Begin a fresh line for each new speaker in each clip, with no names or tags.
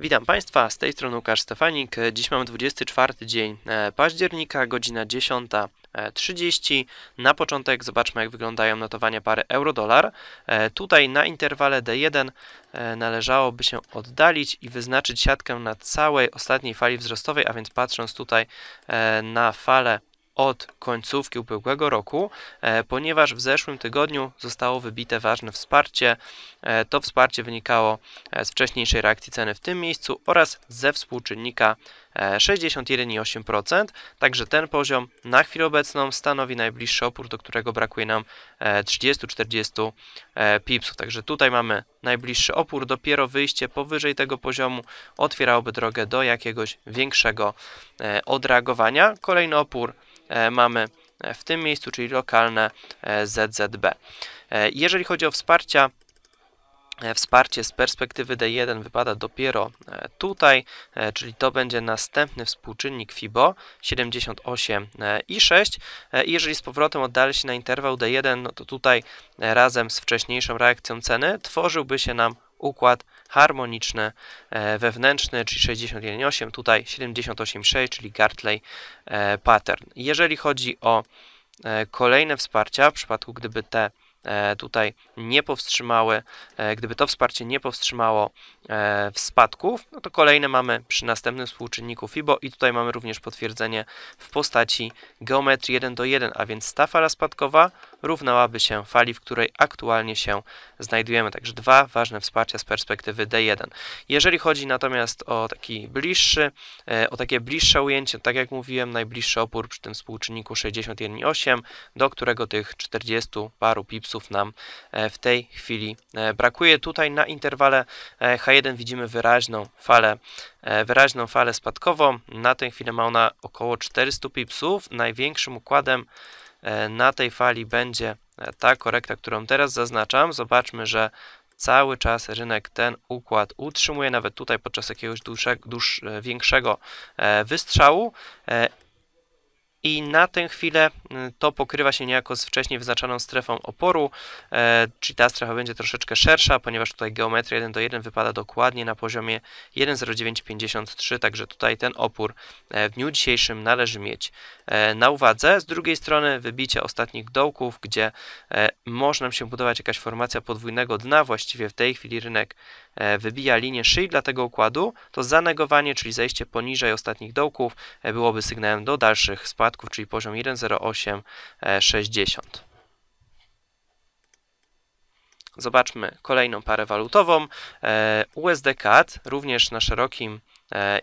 Witam Państwa, z tej strony Łukasz Stefanik. Dziś mamy 24 dzień e, października, godzina 10.30. Na początek zobaczmy, jak wyglądają notowania pary euro-dolar. E, tutaj na interwale D1 e, należałoby się oddalić i wyznaczyć siatkę na całej ostatniej fali wzrostowej, a więc patrząc tutaj na falę od końcówki ubiegłego roku, e, ponieważ w zeszłym tygodniu zostało wybite ważne wsparcie. E, to wsparcie wynikało e, z wcześniejszej reakcji ceny w tym miejscu oraz ze współczynnika 61,8%. Także ten poziom na chwilę obecną stanowi najbliższy opór, do którego brakuje nam 30-40 pipsów. Także tutaj mamy najbliższy opór. Dopiero wyjście powyżej tego poziomu otwierałoby drogę do jakiegoś większego odreagowania. Kolejny opór E, mamy e, w tym miejscu, czyli lokalne e, ZZB. Jeżeli chodzi o wsparcia, Wsparcie z perspektywy D1 wypada dopiero tutaj, czyli to będzie następny współczynnik FIBO 78,6. I jeżeli z powrotem oddali się na interwał D1, no to tutaj razem z wcześniejszą reakcją ceny tworzyłby się nam układ harmoniczny e, wewnętrzny, czyli 61,8, tutaj 78,6, czyli Gartley e, pattern. Jeżeli chodzi o e, kolejne wsparcia, w przypadku gdyby te E, tutaj nie powstrzymały, e, gdyby to wsparcie nie powstrzymało e, spadków, no to kolejne mamy przy następnym współczynniku FIBO i tutaj mamy również potwierdzenie w postaci geometrii 1 do 1, a więc ta fala spadkowa równałaby się fali, w której aktualnie się znajdujemy. Także dwa ważne wsparcia z perspektywy D1. Jeżeli chodzi natomiast o taki bliższy, o takie bliższe ujęcie, tak jak mówiłem, najbliższy opór przy tym współczynniku 61,8, do którego tych 40 paru pips nam e, w tej chwili e, brakuje. Tutaj na interwale e, H1 widzimy wyraźną falę, wyraźną falę spadkową. Na tę chwilę ma ona około 400 pipsów Największym układem na tej fali będzie ta korekta, którą teraz zaznaczam. Zobaczmy, że cały czas rynek ten układ utrzymuje, nawet tutaj podczas jakiegoś dłuższego, większego wystrzału i na tę chwilę y, to pokrywa się niejako z wcześniej wyznaczoną strefą oporu, e, czyli ta strefa będzie troszeczkę szersza, ponieważ tutaj geometria 1 do 1 wypada dokładnie na poziomie 1,0953, także tutaj ten opór e, w dniu dzisiejszym należy mieć e, na uwadze. Z drugiej strony wybicie ostatnich dołków, gdzie może nam się budować jakaś formacja podwójnego dna, właściwie w tej chwili rynek E, wybija linię szyi dla tego układu, to zanegowanie, czyli zejście poniżej ostatnich dołków e, byłoby sygnałem do dalszych spadków, czyli poziom 1,0860. E, Zobaczmy kolejną parę walutową. USD-CAD również na szerokim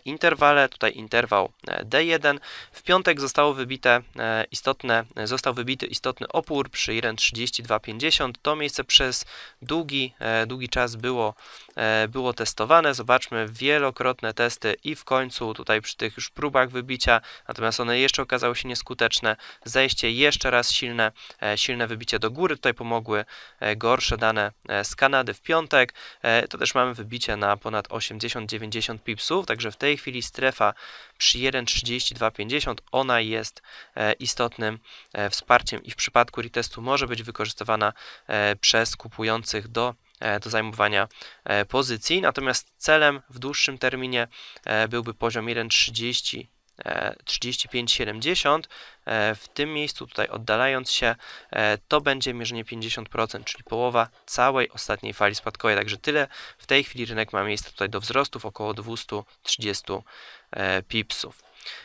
interwale, tutaj interwał D1. W piątek zostało wybite istotne, został wybity istotny opór przy 1.3250. To miejsce przez długi, długi czas było E, było testowane. Zobaczmy wielokrotne testy i w końcu tutaj przy tych już próbach wybicia, natomiast one jeszcze okazały się nieskuteczne. Zejście jeszcze raz silne, e, silne wybicie do góry. Tutaj pomogły e, gorsze dane z Kanady w piątek. To też mamy wybicie na ponad 80-90 pipsów, także w tej chwili strefa przy 1.3250 ona jest istotnym wsparciem i w przypadku retestu może być wykorzystywana przez kupujących do E, do zajmowania e, pozycji, natomiast celem w dłuższym terminie e, byłby poziom 1,30 35,70 w tym miejscu tutaj oddalając się to będzie mierzenie 50%, czyli połowa całej ostatniej fali spadkowej, także tyle w tej chwili rynek ma miejsce tutaj do wzrostów około 230 pipsów.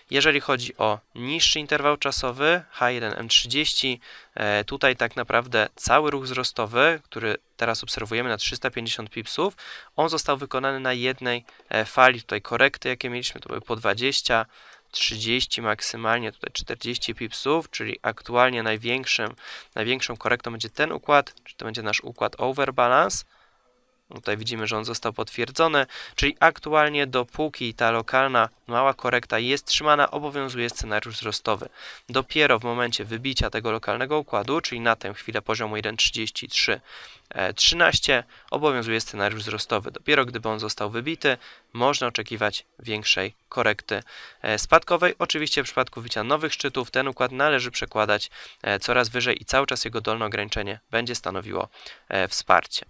Jeżeli chodzi o niższy interwał czasowy H1M30, e, tutaj tak naprawdę cały ruch wzrostowy, który teraz obserwujemy na 350 pipsów, on został wykonany na jednej e, fali. Tutaj korekty, jakie mieliśmy, to były po 20, 30, maksymalnie tutaj 40 pipsów, czyli aktualnie największym, największą korektą będzie ten układ, czy to będzie nasz układ overbalance. Tutaj widzimy, że on został potwierdzony, czyli aktualnie dopóki ta lokalna mała korekta jest trzymana, obowiązuje scenariusz wzrostowy. Dopiero w momencie wybicia tego lokalnego układu, czyli na tę chwilę poziomu 1,3313, e, obowiązuje scenariusz wzrostowy. Dopiero gdyby on został wybity, można oczekiwać większej korekty e, spadkowej. Oczywiście w przypadku wycia nowych szczytów ten układ należy przekładać e, coraz wyżej i cały czas jego dolne ograniczenie będzie stanowiło wsparcie.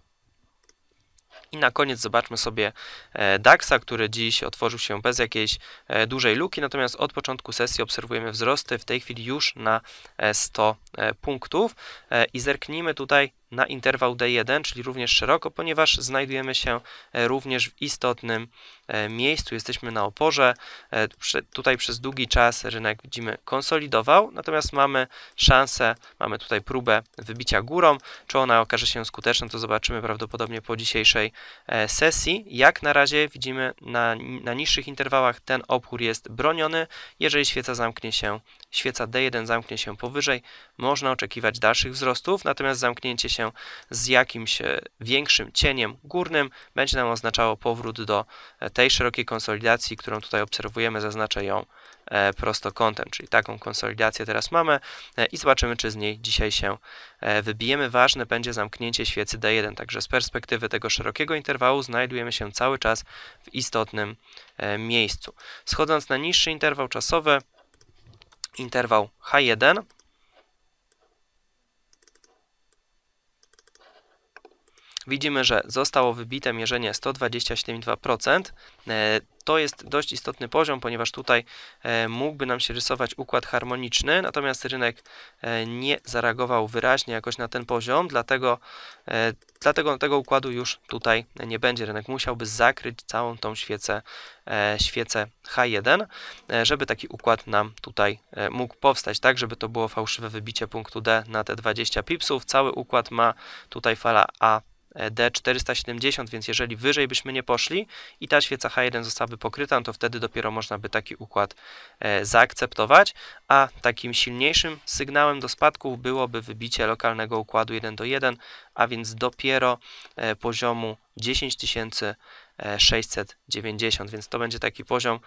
I na koniec zobaczmy sobie e, DAXa, który dziś otworzył się bez jakiejś e, dużej luki, natomiast od początku sesji obserwujemy wzrosty w tej chwili już na 100 e, punktów i zerknijmy tutaj na interwał D1, czyli również szeroko, ponieważ znajdujemy się e, również w istotnym e, miejscu, jesteśmy na oporze. E, tutaj przez długi czas rynek widzimy konsolidował, natomiast mamy szansę, mamy tutaj próbę wybicia górą. Czy ona okaże się skuteczna, to zobaczymy prawdopodobnie po dzisiejszej sesji. Jak na razie widzimy na, na niższych interwałach ten opór jest broniony. Jeżeli świeca zamknie się, świeca D1 zamknie się powyżej, można oczekiwać dalszych wzrostów, natomiast zamknięcie się się z jakimś większym cieniem górnym, będzie nam oznaczało powrót do e, tej szerokiej konsolidacji, którą tutaj obserwujemy, zaznaczę ją e, prostokątem, czyli taką konsolidację teraz mamy e, i zobaczymy, czy z niej dzisiaj się wybijemy. Ważne będzie zamknięcie świecy D1, także z perspektywy tego szerokiego interwału znajdujemy się cały czas w istotnym miejscu. Schodząc na niższy interwał czasowy, interwał H1, widzimy, że zostało wybite mierzenie 127,2%. E, to jest dość istotny poziom, ponieważ tutaj e, mógłby nam się rysować układ harmoniczny, natomiast rynek e, nie zareagował wyraźnie jakoś na ten poziom, dlatego, dlatego tego układu już tutaj nie będzie. Rynek musiałby zakryć całą tą świecę, świecę H1, żeby taki układ nam tutaj mógł powstać, tak żeby to było fałszywe wybicie punktu D na te 20 pipsów. Cały układ ma tutaj fala A D470, więc jeżeli wyżej byśmy nie poszli i ta świeca H1 zostałaby pokryta, no to wtedy dopiero można by taki układ e, zaakceptować, a takim silniejszym sygnałem do spadku byłoby wybicie lokalnego układu 1 do 1, a więc dopiero e, poziomu 10 690, e, więc to będzie taki poziom,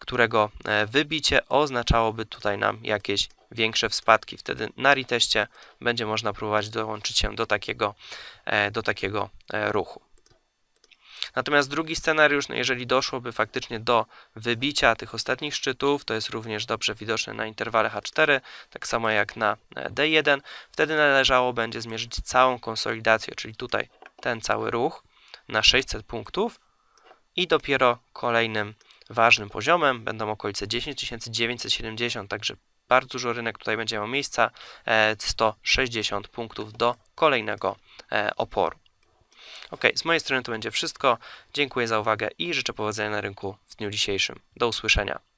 którego e, wybicie oznaczałoby tutaj nam jakieś większe wspadki. Wtedy na riteście będzie można próbować dołączyć się do takiego, e, do takiego e, ruchu. Natomiast drugi scenariusz, no jeżeli doszłoby faktycznie do wybicia tych ostatnich szczytów, to jest również dobrze widoczne na interwale H4, tak samo jak na D1, wtedy należało będzie zmierzyć całą konsolidację, czyli tutaj ten cały ruch na 600 punktów i dopiero kolejnym ważnym poziomem, będą okolice 10 970, także bardzo dużo rynek tutaj będzie miał miejsca, 160 e, punktów do kolejnego e, oporu. Ok, z mojej strony to będzie wszystko. Dziękuję za uwagę i życzę powodzenia na rynku w dniu dzisiejszym. Do usłyszenia.